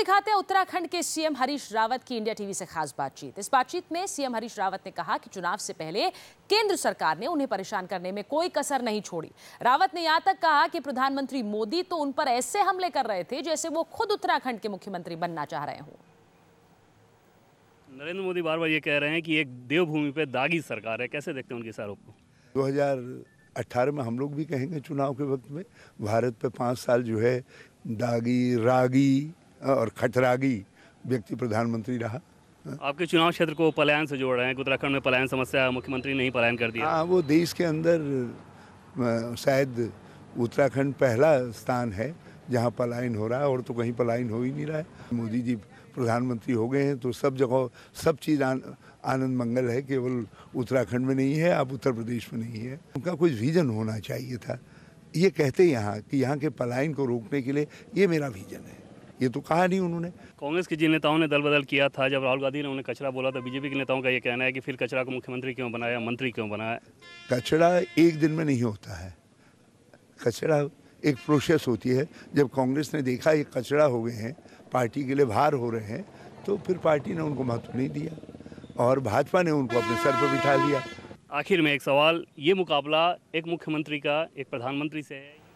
दिखाते हैं उत्तराखंड के सीएम हरीश रावत की इंडिया टीवी से खास बातचीत इस बातचीत में सीएम हरीश रावत ने कहा कि चुनाव से पहले केंद्र सरकार ने उन्हें परेशान करने में कोई कसर नहीं छोड़ी रावत ने यहां तक कहा कि प्रधानमंत्री मोदी तो उन पर ऐसे हमले कर रहे थे जैसे वो खुद उत्तराखंड के मुख्यमंत्री बनना चाह रहे हों नरेंद्र मोदी बार बार ये कह रहे हैं कि एक देवभूमि पे दागी सरकार है कैसे देखते हैं उनके इस आरोप को 2018 में हम लोग भी कहेंगे चुनाव के वक्त में भारत पे पाँच साल जो है दागी रागी और खतरागी व्यक्ति प्रधानमंत्री रहा आपके चुनाव क्षेत्र को पलायन से जोड़ रहे हैं उत्तराखंड में पलायन समस्या मुख्यमंत्री ने ही पलायन कर दिया हाँ वो देश के अंदर शायद उत्तराखंड पहला स्थान है जहाँ पलायन हो रहा है और तो कहीं पलायन हो ही नहीं रहा है मोदी जी प्रधानमंत्री हो गए हैं तो सब जगह सब चीज़ आन, आनंद मंगल है केवल उत्तराखंड में नहीं है अब उत्तर प्रदेश में नहीं है उनका कुछ विजन होना चाहिए था ये कहते यहाँ कि यहाँ के पलायन को रोकने के लिए ये मेरा विजन है ये तो कहा नहीं उन्होंने कांग्रेस के जिन नेताओं ने दल बदल किया था जब राहुल गांधी ने उन्हें कचरा बोला तो बीजेपी के नेताओं का ये कहना है कि फिर कचरा को मुख्यमंत्री क्यों बनाया मंत्री क्यों बनाया कचरा एक दिन में नहीं होता है कचरा एक प्रोसेस होती है जब कांग्रेस ने देखा ये कचरा हो गए हैं पार्टी के लिए भार हो रहे हैं तो फिर पार्टी ने उनको महत्व नहीं दिया और भाजपा ने उनको अपने सर पर बिठा लिया आखिर में एक सवाल ये मुकाबला एक मुख्यमंत्री का एक प्रधानमंत्री से है